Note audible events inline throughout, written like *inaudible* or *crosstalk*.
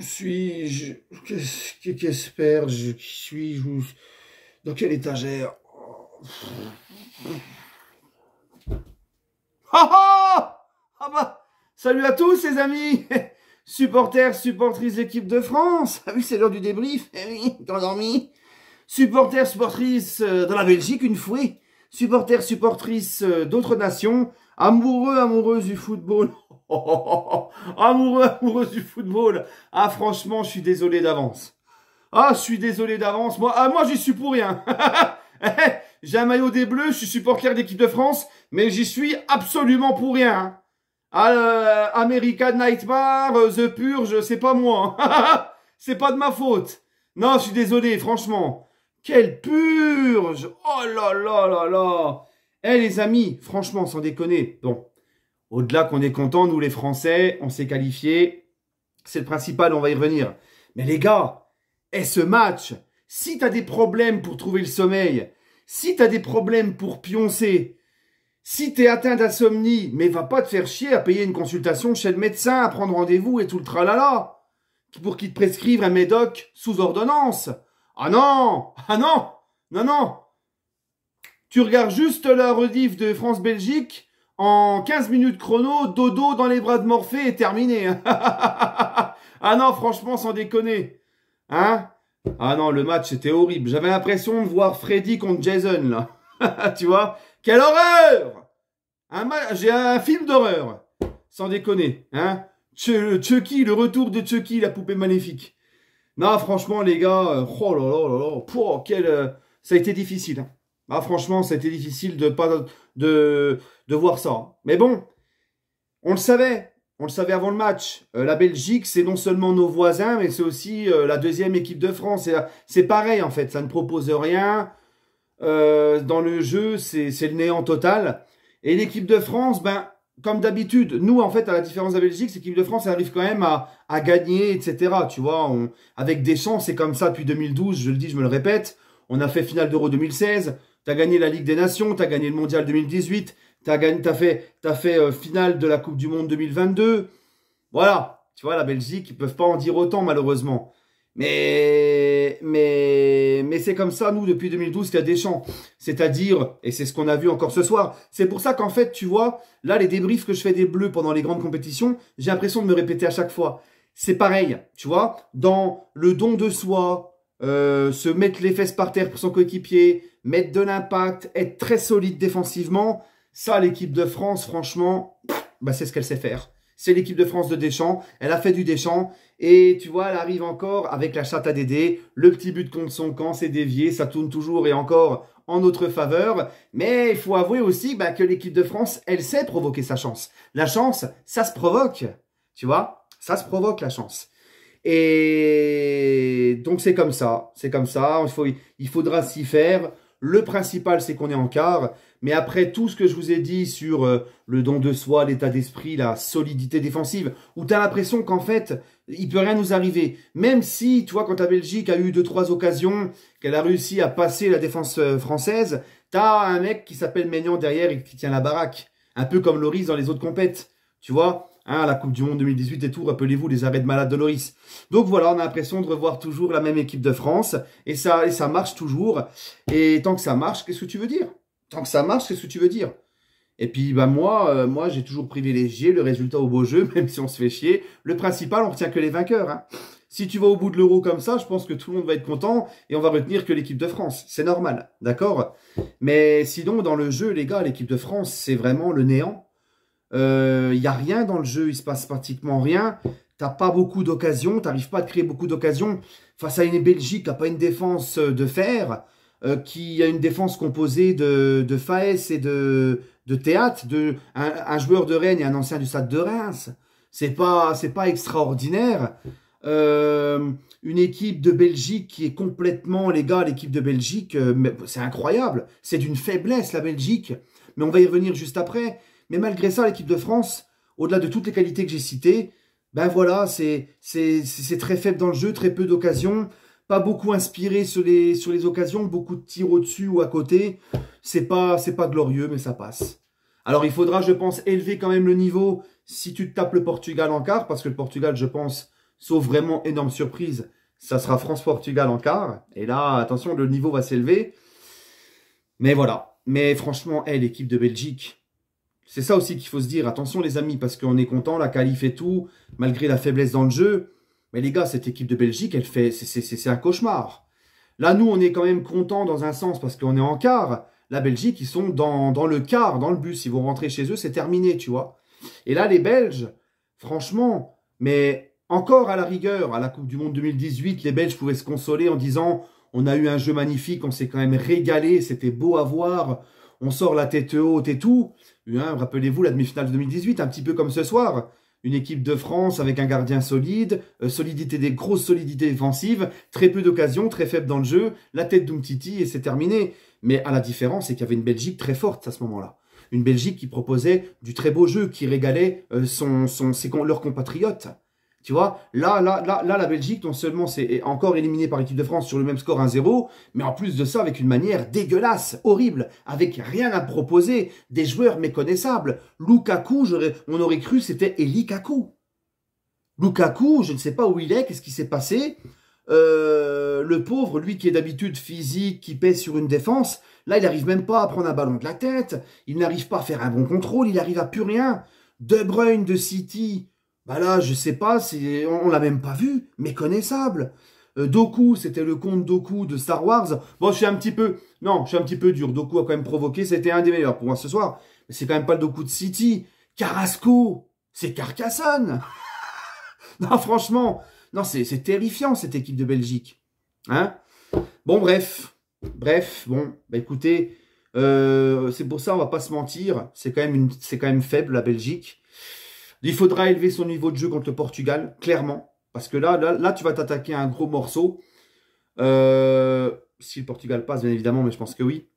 suis-je qu'est-ce Qu'espère-je Qui suis-je Dans quelle étagère ah bah, Salut à tous les amis *laughs* Supporters, supportrices d'équipe de France Ah c'est l'heure du débrief Eh oui, t'as Supporters, supportrices euh, de la Belgique, une fouée Supporters, supportrices euh, d'autres nations, amoureux, amoureuses du football oh, oh, oh, amoureux, amoureuse du football. Ah, franchement, je suis désolé d'avance. Ah, je suis désolé d'avance. Moi, ah, moi, j'y suis pour rien. *laughs* Eh, j'ai un maillot des Bleus, je suis supporter de l'équipe de France, mais j'y suis absolument pour rien. Hein. Ah, euh, American Nightmare, euh, The Purge, c'est pas moi. Hein. *laughs* c'est pas de ma faute. Non, je suis désolé, franchement. Quelle purge Oh là là là là Eh les amis, franchement, sans déconner. Bon, au-delà qu'on est content, nous les Français, on s'est qualifiés. C'est le principal, on va y revenir. Mais les gars, et eh, ce match, si t'as des problèmes pour trouver le sommeil, si t'as des problèmes pour pioncer, si t'es atteint d'insomnie, mais va pas te faire chier à payer une consultation chez le médecin, à prendre rendez-vous et tout le tralala, pour qu'il te prescrive un médoc sous ordonnance. Ah non Ah non Non, non Tu regardes juste la rediff de France-Belgique, en 15 minutes chrono, dodo dans les bras de Morphée est terminé. *laughs* ah non, franchement, sans déconner. Hein Ah non, le match, était horrible. J'avais l'impression de voir Freddy contre Jason, là. *laughs* tu vois Quelle horreur un J'ai un film d'horreur. Sans déconner. Hein Chucky, le retour de Chucky, la poupée maléfique. Non, franchement, les gars, euh, oh là là là là, pour quel... Euh, ça a été difficile. Hein. Bah, franchement, c'était difficile de pas de, de voir ça. Hein. Mais bon, on le savait. On le savait avant le match. Euh, la Belgique, c'est non seulement nos voisins, mais c'est aussi euh, la deuxième équipe de France. C'est pareil, en fait. Ça ne propose rien. Euh, dans le jeu, c'est le néant total. Et l'équipe de France, ben, comme d'habitude, nous, en fait, à la différence de la Belgique, l'équipe de France, arrive quand même à, à gagner, etc. Tu vois, avec des chances, c'est comme ça depuis 2012, je le dis, je me le répète. On a fait finale d'Euro 2016. T'as gagné la Ligue des Nations, tu as gagné le Mondial 2018, tu as, fait, fait euh, finale de la Coupe du Monde 2022. Voilà, tu vois, la Belgique, ils peuvent pas en dire autant malheureusement. Mais, mais, mais c'est comme ça, nous, depuis 2012, qu'il y a des champs. C'est-à-dire, et c'est ce qu'on a vu encore ce soir, c'est pour ça qu'en fait, tu vois, là, les débriefs que je fais des bleus pendant les grandes compétitions, j'ai l'impression de me répéter à chaque fois. C'est pareil, tu vois, dans le don de soi, euh, se mettre les fesses par terre pour son coéquipier, mettre de l'impact, être très solide défensivement. Ça, l'équipe de France, franchement, bah, c'est ce qu'elle sait faire. C'est l'équipe de France de Deschamps. Elle a fait du Deschamps. Et tu vois, elle arrive encore avec la chatte à Dédé. Le petit but contre son camp, c'est dévié. Ça tourne toujours et encore en notre faveur. Mais il faut avouer aussi bah, que l'équipe de France, elle sait provoquer sa chance. La chance, ça se provoque. Tu vois Ça se provoque, la chance. Et donc, c'est comme ça. C'est comme ça. il faudra s'y faire. Le principal, c'est qu'on est en quart. Mais après tout ce que je vous ai dit sur euh, le don de soi, l'état d'esprit, la solidité défensive, où tu as l'impression qu'en fait, il peut rien nous arriver. Même si, tu vois, quand ta Belgique a eu deux, trois occasions, qu'elle a réussi à passer la défense euh, française, t'as as un mec qui s'appelle Maignan derrière et qui tient la baraque. Un peu comme Loris dans les autres compètes. Tu vois Hein, la Coupe du Monde 2018 et tout, rappelez-vous les arrêts de malade de Loris. Donc voilà, on a l'impression de revoir toujours la même équipe de France et ça, et ça marche toujours. Et tant que ça marche, qu'est-ce que tu veux dire Tant que ça marche, qu'est-ce que tu veux dire et puis bah moi, euh, moi j'ai toujours privilégié le résultat au beau jeu, *laughs* même si on se fait chier. Le principal, on retient que les vainqueurs. Hein. Si tu vas au bout de l'euro comme ça, je pense que tout le monde va être content et on va retenir que l'équipe de France. C'est normal, d'accord Mais sinon, dans le jeu, les gars, l'équipe de France, c'est vraiment le néant. Il euh, n'y a rien dans le jeu, il se passe pratiquement rien. T'as pas beaucoup d'occasions, t'arrives pas à créer beaucoup d'occasions face à une Belgique qui n'a pas une défense euh, de fer, euh, qui a une défense composée de, de Faes et de, de Théâtre, de, un, joueur de Rennes et un ancien du Stade de Reims. C'est pas, c'est pas extraordinaire. une équipe de Belgique qui est complètement, les gars, l'équipe de Belgique, c'est incroyable. C'est d'une faiblesse la Belgique, mais on va y revenir juste après. Mais malgré ça, l'équipe de France, au-delà de toutes les qualités que j'ai citées, ben voilà, c'est très faible dans le jeu, très peu d'occasions, pas beaucoup inspiré sur les, occasions, beaucoup de tirs au-dessus ou à côté. C'est pas, pas glorieux, mais ça passe. Alors il faudra, je pense, élever quand même le niveau si tu tapes le Portugal en quart, parce que le Portugal, je pense, sauf vraiment énorme surprise, ça sera France-Portugal en quart. Et là, attention, le niveau va s'élever. Mais voilà. Mais franchement, elle, l'équipe de Belgique, c'est ça aussi qu'il faut se dire. Attention les amis, parce qu'on est content, la qualif et tout, malgré la faiblesse dans le jeu. Mais les gars, cette équipe de Belgique, elle fait, c'est un cauchemar. Là, nous, on est quand même content dans un sens parce qu'on est en quart. La Belgique, ils sont dans, dans le quart, dans le bus. Ils vont rentrer chez eux, c'est terminé, tu vois. Et là, les Belges, franchement, mais encore à la rigueur, à la Coupe du Monde 2018, les Belges pouvaient se consoler en disant on a eu un jeu magnifique, on s'est quand même régalé, c'était beau à voir, on sort la tête haute et tout. Hein, rappelez-vous la demi-finale de 2018, un petit peu comme ce soir. Une équipe de France avec un gardien solide, euh, solidité des grosses solidités défensives, très peu d'occasions, très faible dans le jeu, la tête d'Umtiti et c'est terminé. Mais à la différence, c'est qu'il y avait une Belgique très forte à ce moment-là. Une Belgique qui proposait du très beau jeu, qui régalait euh, ses, leurs compatriotes. Tu vois, là, là, là, là, la Belgique, non seulement c'est encore éliminé par l'équipe de France sur le même score 1-0, mais en plus de ça, avec une manière dégueulasse, horrible, avec rien à proposer, des joueurs méconnaissables. Lukaku, on aurait cru c'était Eli Kaku. Lukaku, je ne sais pas où il est, qu'est-ce qui s'est passé. Euh, le pauvre, lui qui est d'habitude physique, qui pèse sur une défense, là, il n'arrive même pas à prendre un ballon de la tête, il n'arrive pas à faire un bon contrôle, il n'arrive à plus rien. De Bruyne de City, bah là, je sais pas, si on, l'a même pas vu, méconnaissable. Euh, Doku, c'était le compte Doku de Star Wars. Bon, je suis un petit peu, non, je suis un petit peu dur. Doku a quand même provoqué, c'était un des meilleurs pour moi ce soir. Mais c'est quand même pas le Doku de City. Carrasco, c'est Carcassonne. *laughs* non, franchement, non, c'est terrifiant cette équipe de Belgique. Hein Bon, bref, bref, bon, bah écoutez, euh, c'est pour ça, on va pas se mentir, c'est quand même, c'est quand même faible la Belgique. Il faudra élever son niveau de jeu contre le Portugal, clairement. Parce que là, là, là tu vas t'attaquer à un gros morceau. Euh, si le Portugal passe, bien évidemment, mais je pense que oui.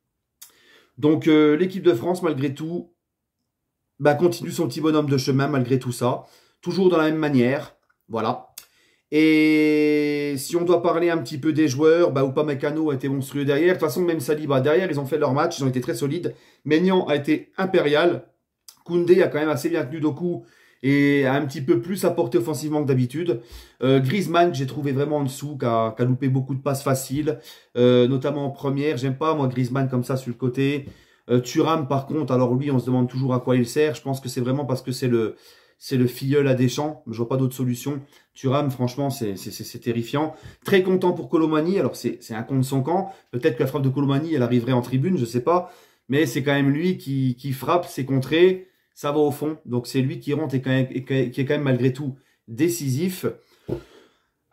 Donc euh, l'équipe de France, malgré tout, bah, continue son petit bonhomme de chemin, malgré tout ça. Toujours dans la même manière. Voilà. Et si on doit parler un petit peu des joueurs, bah, Oupa a été monstrueux derrière. De toute façon, même Saliba derrière, ils ont fait leur match, ils ont été très solides. Maignan a été impérial. Koundé a quand même assez bien tenu Doku et un petit peu plus à porter offensivement que d'habitude. Euh, Griezmann, j'ai trouvé vraiment en dessous, qui a, loupé beaucoup de passes faciles, euh, notamment en première. J'aime pas, moi, Griezmann comme ça sur le côté. Euh, Thuram, par contre, alors lui, on se demande toujours à quoi il sert. Je pense que c'est vraiment parce que c'est le c'est le filleul à des Deschamps. Je vois pas d'autre solution. Thuram, franchement, c'est c'est terrifiant. Très content pour Colomani. Alors, c'est un compte son camp. Peut-être que la frappe de Colomani, elle arriverait en tribune, je sais pas. Mais c'est quand même lui qui, qui frappe, ses contrées, ça va au fond. Donc c'est lui qui rentre et qui est quand même malgré tout décisif.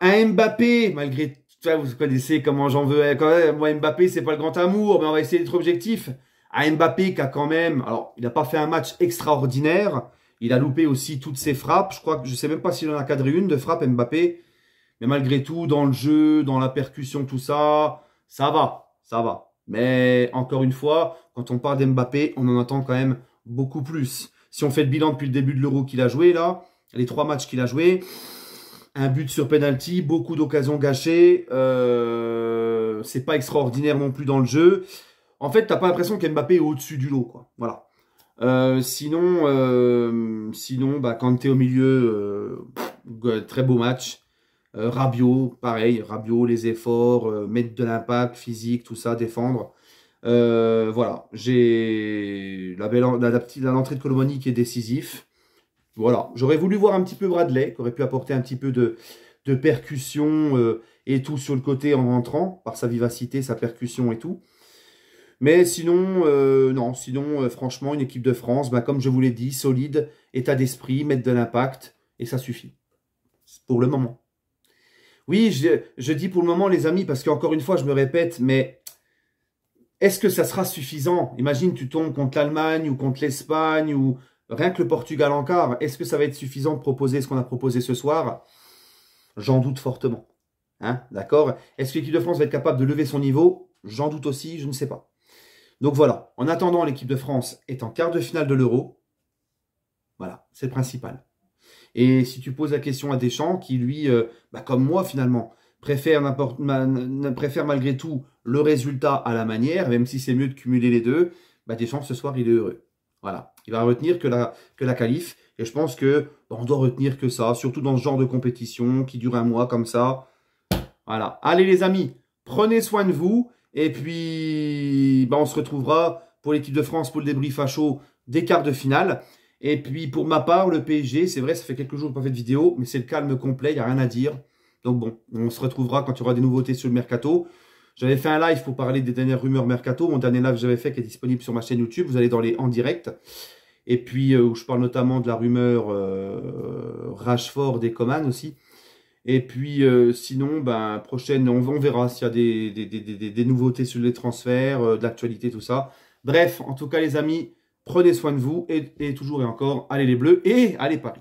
Un Mbappé, malgré tout, vous connaissez comment j'en veux. Hein, moi, Mbappé, c'est pas le grand amour, mais on va essayer d'être objectif. Un Mbappé qui a quand même, alors il n'a pas fait un match extraordinaire. Il a loupé aussi toutes ses frappes. Je crois que je sais même pas s'il en a cadré une de frappe Mbappé. Mais malgré tout, dans le jeu, dans la percussion, tout ça, ça va, ça va. Mais encore une fois, quand on parle d'Mbappé, on en entend quand même beaucoup plus. Si on fait le bilan depuis le début de l'Euro qu'il a joué, là, les trois matchs qu'il a joué, un but sur penalty, beaucoup d'occasions gâchées, euh, c'est pas extraordinaire non plus dans le jeu. En fait, t'as pas l'impression qu'Mbappé est au-dessus du lot, quoi. Voilà. Euh, sinon, euh, sinon, bah, quand t'es au milieu, euh, très beau match. Rabiot, pareil, Rabiot, les efforts, mettre de l'impact physique, tout ça, défendre. Euh, voilà, j'ai la belle l'entrée de Colomani qui est décisif. Voilà, j'aurais voulu voir un petit peu Bradley, qui aurait pu apporter un petit peu de, percussion euh, et tout sur le côté en rentrant, par sa vivacité, sa percussion et tout. Mais sinon, euh, non, sinon, franchement, une équipe de France, bah, comme je vous l'ai dit, solide, état d'esprit, mettre de l'impact, et ça suffit. Pour le moment. Oui, je dis pour le moment, les amis, parce qu'encore une fois, je me répète, mais est-ce que ça sera suffisant Imagine, tu tombes contre l'Allemagne ou contre l'Espagne ou rien que le Portugal en quart. Est-ce que ça va être suffisant de proposer ce qu'on a proposé ce soir J'en doute fortement. Hein D'accord Est-ce que l'équipe de France va être capable de lever son niveau J'en doute aussi, je ne sais pas. Donc voilà, en attendant, l'équipe de France est en quart de finale de l'Euro. Voilà, c'est le principal. Et si tu poses la question à Deschamps, qui lui, euh, bah comme moi finalement, préfère, préfère malgré tout le résultat à la manière, même si c'est mieux de cumuler les deux, bah chances ce soir il est heureux. Voilà, il va retenir que la, que la qualif, et je pense que bah, on doit retenir que ça, surtout dans ce genre de compétition qui dure un mois comme ça. Voilà, allez les amis, prenez soin de vous, et puis bah, on se retrouvera pour l'équipe de France pour le débrief à des quarts de finale. Et puis pour ma part, le PSG, c'est vrai, ça fait quelques jours que je pas fait de vidéo, mais c'est le calme complet, il n'y a rien à dire. Donc bon, on se retrouvera quand il y aura des nouveautés sur le mercato. J'avais fait un live pour parler des dernières rumeurs mercato. Mon dernier live que j'avais fait qui est disponible sur ma chaîne YouTube. Vous allez dans les en direct. Et puis euh, où je parle notamment de la rumeur euh, Rashford et Coman aussi. Et puis euh, sinon, ben, prochaine, on, verra s'il y a des, nouveautés sur les transferts, euh, de l'actualité, tout ça. Bref, en tout cas les amis, prenez soin de vous et, et toujours et encore, allez les bleus et allez Paris.